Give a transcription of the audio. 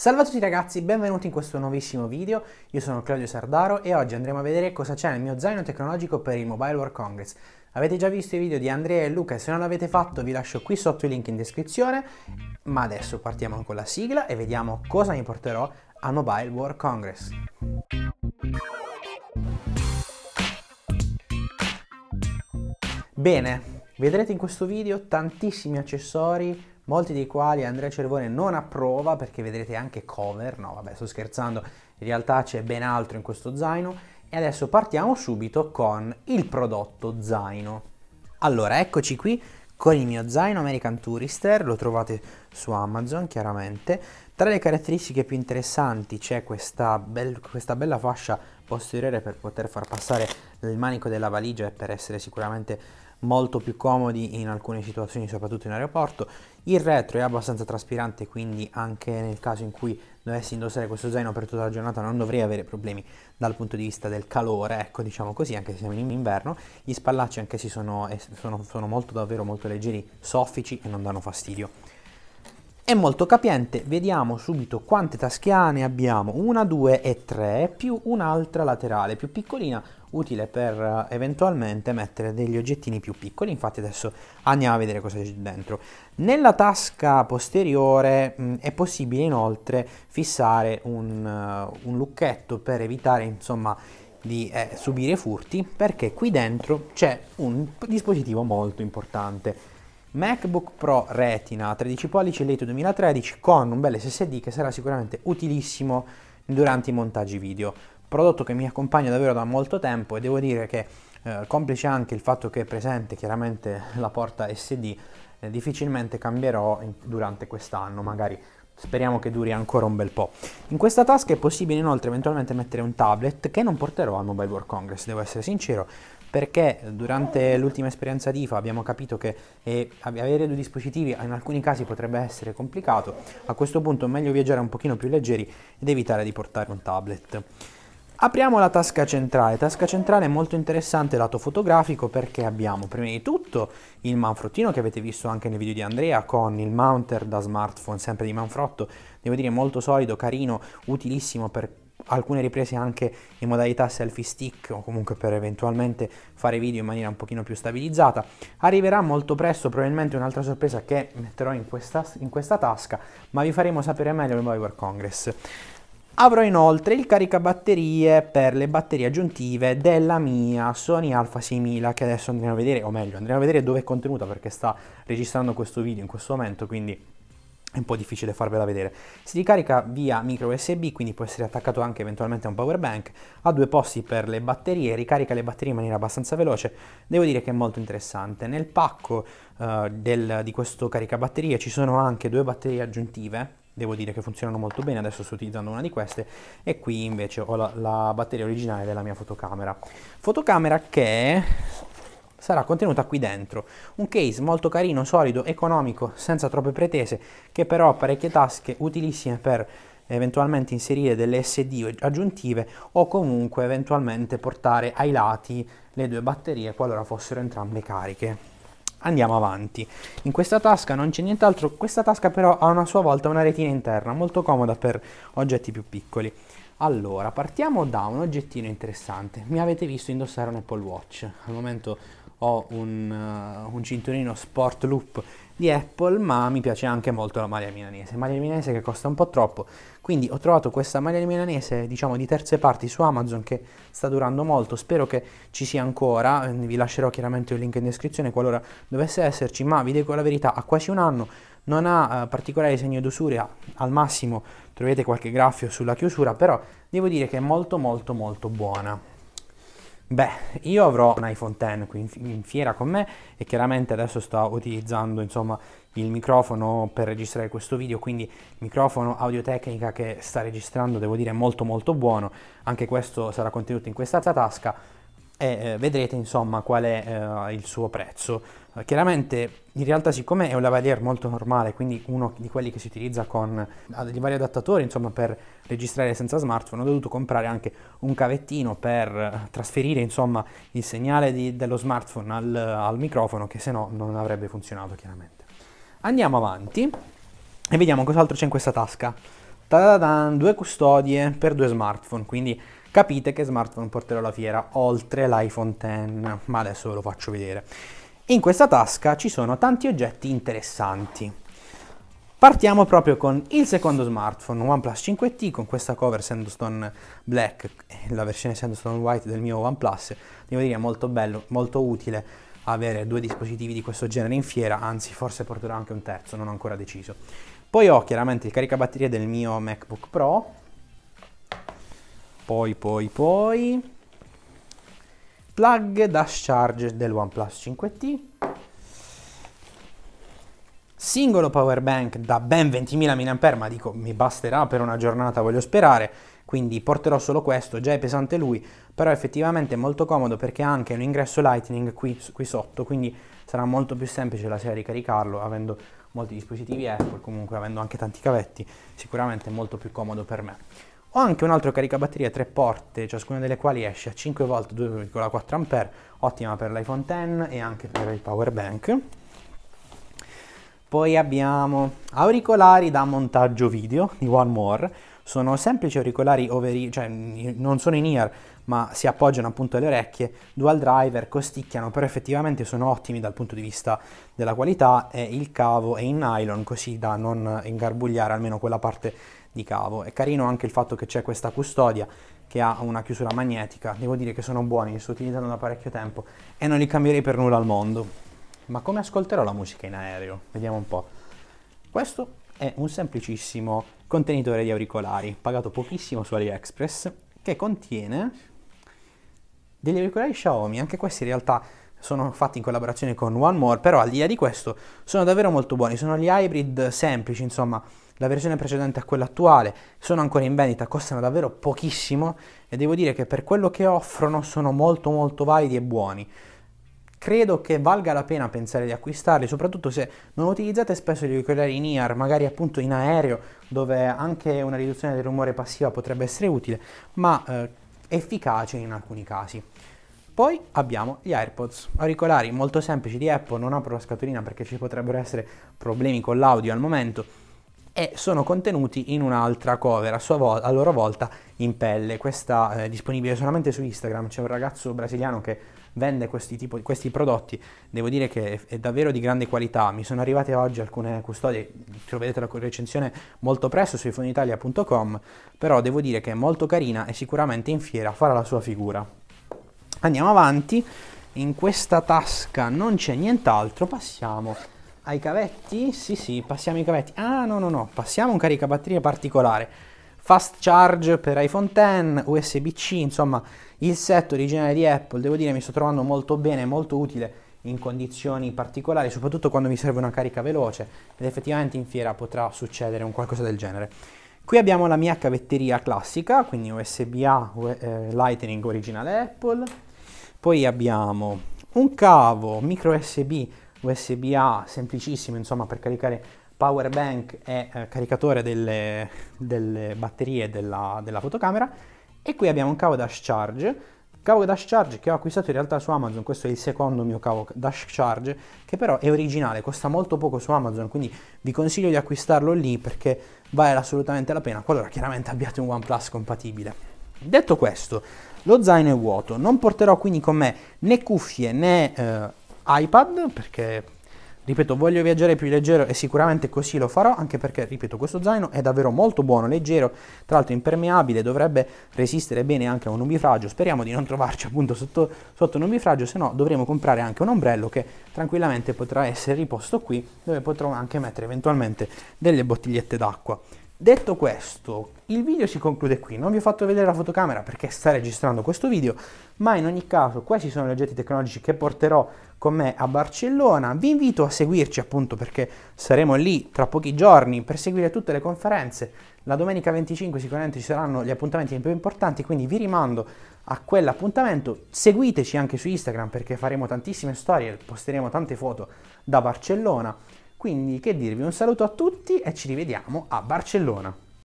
Salve a tutti ragazzi, benvenuti in questo nuovissimo video, io sono Claudio Sardaro e oggi andremo a vedere cosa c'è nel mio zaino tecnologico per il Mobile World Congress. Avete già visto i video di Andrea e Luca, e se non l'avete fatto vi lascio qui sotto i link in descrizione, ma adesso partiamo con la sigla e vediamo cosa mi porterò al Mobile World Congress. Bene, vedrete in questo video tantissimi accessori, molti dei quali Andrea Cervone non approva perché vedrete anche cover, no vabbè sto scherzando, in realtà c'è ben altro in questo zaino e adesso partiamo subito con il prodotto zaino. Allora eccoci qui con il mio zaino American Tourister, lo trovate su Amazon chiaramente, tra le caratteristiche più interessanti c'è questa, bel, questa bella fascia posteriore per poter far passare il manico della valigia e per essere sicuramente molto più comodi in alcune situazioni, soprattutto in aeroporto. Il retro è abbastanza traspirante, quindi anche nel caso in cui dovessi indossare questo zaino per tutta la giornata non dovrei avere problemi dal punto di vista del calore, ecco diciamo così, anche se siamo in inverno. Gli spallacci anche se sono, sono, sono molto davvero molto leggeri, soffici e non danno fastidio. È molto capiente, vediamo subito quante taschiane abbiamo, una, due e tre, più un'altra laterale più piccolina, utile per eh, eventualmente mettere degli oggettini più piccoli, infatti adesso andiamo a vedere cosa c'è dentro. Nella tasca posteriore mh, mm, è possibile inoltre fissare un, uh, un lucchetto per evitare insomma di eh, subire furti, perché qui dentro c'è un dispositivo molto importante MacBook Pro Retina 13 pollici Leto 2013 con un bel SSD che sarà sicuramente utilissimo durante i montaggi video. Prodotto che mi accompagna davvero da molto tempo e devo dire che eh, complice anche il fatto che è presente chiaramente la porta SD, eh, difficilmente cambierò in, durante quest'anno, magari speriamo che duri ancora un bel po'. In questa tasca è possibile inoltre eventualmente mettere un tablet che non porterò al Mobile World Congress, devo essere sincero, perché durante l'ultima esperienza di IFA abbiamo capito che eh, avere due dispositivi in alcuni casi potrebbe essere complicato, a questo punto è meglio viaggiare un pochino più leggeri ed evitare di portare un tablet. Apriamo la tasca centrale, tasca centrale è molto interessante lato fotografico perché abbiamo prima di tutto il manfrottino che avete visto anche nei video di Andrea con il mounter da smartphone sempre di manfrotto, devo dire molto solido, carino, utilissimo per alcune riprese anche in modalità selfie stick o comunque per eventualmente fare video in maniera un pochino più stabilizzata. Arriverà molto presto probabilmente un'altra sorpresa che metterò in questa, in questa tasca, ma vi faremo sapere meglio nel Mobile World Congress. Avrò inoltre il caricabatterie per le batterie aggiuntive della mia Sony Alpha 6000 che adesso andremo a vedere, o meglio andremo a vedere dove è contenuta perché sta registrando questo video in questo momento, quindi è un po' difficile farvela vedere. Si ricarica via micro USB, quindi può essere attaccato anche eventualmente a un power bank, ha due posti per le batterie, ricarica le batterie in maniera abbastanza veloce, devo dire che è molto interessante. Nel pacco uh, del, di questo caricabatterie ci sono anche due batterie aggiuntive, devo dire che funzionano molto bene, adesso sto utilizzando una di queste e qui invece ho la, la batteria originale della mia fotocamera. Fotocamera che sarà contenuta qui dentro. Un case molto carino, solido, economico, senza troppe pretese, che però ha parecchie tasche utilissime per eventualmente inserire delle SD aggiuntive o comunque eventualmente portare ai lati le due batterie qualora fossero entrambe cariche. Andiamo avanti. In questa tasca non c'è nient'altro, questa tasca però ha una sua volta una retina interna molto comoda per oggetti più piccoli. Allora, partiamo da un oggettino interessante. Mi avete visto indossare un Apple Watch. Al momento ho un, uh, un cinturino Sport Loop di Apple, ma mi piace anche molto la maglia milanese, maglia milanese che costa un po' troppo, quindi ho trovato questa maglia milanese, diciamo, di terze parti su Amazon che sta durando molto, spero che ci sia ancora, eh, vi lascerò chiaramente il link in descrizione qualora dovesse esserci, ma vi dico la verità, ha quasi un anno, non ha uh, eh, particolari segni d'usura, al massimo troverete qualche graffio sulla chiusura, però devo dire che è molto molto molto buona. Beh, io avrò un iPhone X qui in, fiera con me e chiaramente adesso sto utilizzando insomma il microfono per registrare questo video, quindi il microfono audio-tecnica che sta registrando devo dire è molto molto buono, anche questo sarà contenuto in questa tasca, e eh, vedrete insomma qual è eh, il suo prezzo. Eh, chiaramente in realtà siccome è un lavalier molto normale, quindi uno di quelli che si utilizza con i vari adattatori insomma per registrare senza smartphone, ho dovuto comprare anche un cavettino per eh, trasferire insomma il segnale di, dello smartphone al, al microfono che se no non avrebbe funzionato chiaramente. Andiamo avanti e vediamo cos'altro c'è in questa tasca. Ta-da-da-da, due custodie per due smartphone, quindi capite che smartphone porterò alla fiera oltre l'iPhone X, ma adesso ve lo faccio vedere. In questa tasca ci sono tanti oggetti interessanti. Partiamo proprio con il secondo smartphone, OnePlus 5T, con questa cover Sandstone Black, eh, la versione Sandstone White del mio OnePlus. Devo dire è molto bello, molto utile avere due dispositivi di questo genere in fiera, anzi forse porterò anche un terzo, non ho ancora deciso. Poi ho chiaramente il caricabatterie del mio MacBook Pro, poi, poi, poi... Plug dash charge del OnePlus 5T. Singolo power bank da ben 20.000 mAh, ma dico mi basterà per una giornata, voglio sperare, quindi porterò solo questo, già è pesante lui, però effettivamente è molto comodo perché ha anche un ingresso Lightning qui, qui sotto, quindi sarà molto più semplice la sera ricaricarlo, avendo molti dispositivi Apple, comunque avendo anche tanti cavetti, sicuramente è molto più comodo per me. Ho anche un altro caricabatterie 3 porte, ciascuna delle quali esce a 5V 2,4A, ottima per l'iPhone X e anche per il power bank. Poi abbiamo auricolari da montaggio video di One More, sono semplici auricolari over, cioè non sono in ear, ma si appoggiano appunto alle orecchie, dual driver, costicchiano, però effettivamente sono ottimi dal punto di vista della qualità e il cavo è in nylon così da non ingarbugliare almeno quella parte di cavo. È carino anche il fatto che c'è questa custodia che ha una chiusura magnetica. Devo dire che sono buoni, li sto utilizzando da parecchio tempo e non li cambierei per nulla al mondo. Ma come ascolterò la musica in aereo? Vediamo un po'. Questo è un semplicissimo contenitore di auricolari, pagato pochissimo su AliExpress, che contiene degli auricolari Xiaomi, anche questi in realtà sono fatti in collaborazione con One More, però al di là di questo sono davvero molto buoni, sono gli hybrid semplici, insomma, la versione precedente a quella attuale, sono ancora in vendita, costano davvero pochissimo e devo dire che per quello che offrono sono molto molto validi e buoni. Credo che valga la pena pensare di acquistarli, soprattutto se non utilizzate spesso gli auricolari in ear, magari appunto in aereo, dove anche una riduzione del rumore passiva potrebbe essere utile, ma eh, efficace in alcuni casi. Poi abbiamo gli AirPods, auricolari molto semplici di Apple, non apro la scatolina perché ci potrebbero essere problemi con l'audio al momento, e sono contenuti in un'altra cover a, vol- a, loro volta in pelle. Questa eh, è disponibile solamente su Instagram, c'è un ragazzo brasiliano che vende questi, tipo, questi prodotti, devo dire che è davvero di grande qualità, mi sono arrivate oggi alcune custodie, troverete la recensione molto presto su ifonitalia.com, però devo dire che è molto carina e sicuramente in fiera farà la sua figura. Andiamo avanti, in questa tasca non c'è nient'altro, passiamo ai cavetti? Sì, sì, passiamo i cavetti. Ah, no, no, no, passiamo un caricabatterie particolare. Fast charge per iPhone X, USB-C, insomma, il set originale di Apple, devo dire, mi sto trovando molto bene, molto utile in condizioni particolari, soprattutto quando mi serve una carica veloce ed effettivamente in fiera potrà succedere un qualcosa del genere. Qui abbiamo la mia cavetteria classica, quindi USB-A, eh, Lightning originale Apple. Poi abbiamo un cavo micro USB USB-A semplicissimo insomma per caricare power bank e eh, caricatore delle, delle batterie della, della, fotocamera e qui abbiamo un cavo dash charge cavo dash charge che ho acquistato in realtà su Amazon questo è il secondo mio cavo dash charge che però è originale costa molto poco su Amazon quindi vi consiglio di acquistarlo lì perché vale assolutamente la pena qualora chiaramente abbiate un OnePlus compatibile detto questo lo zaino è vuoto non porterò quindi con me né cuffie né eh, iPad perché ripeto voglio viaggiare più leggero e sicuramente così lo farò anche perché ripeto questo zaino è davvero molto buono leggero tra l'altro impermeabile dovrebbe resistere bene anche a un nubifragio speriamo di non trovarci appunto sotto, sotto un nubifragio se no dovremo comprare anche un ombrello che tranquillamente potrà essere riposto qui dove potrò anche mettere eventualmente delle bottigliette d'acqua Detto questo, il video si conclude qui, non vi ho fatto vedere la fotocamera perché sta registrando questo video, ma in ogni caso questi sono gli oggetti tecnologici che porterò con me a Barcellona. Vi invito a seguirci appunto perché saremo lì tra pochi giorni per seguire tutte le conferenze. La domenica 25 sicuramente ci saranno gli appuntamenti più importanti, quindi vi rimando a quell'appuntamento. Seguiteci anche su Instagram perché faremo tantissime storie, posteremo tante foto da Barcellona. Quindi che dirvi, un saluto a tutti e ci rivediamo a Barcellona.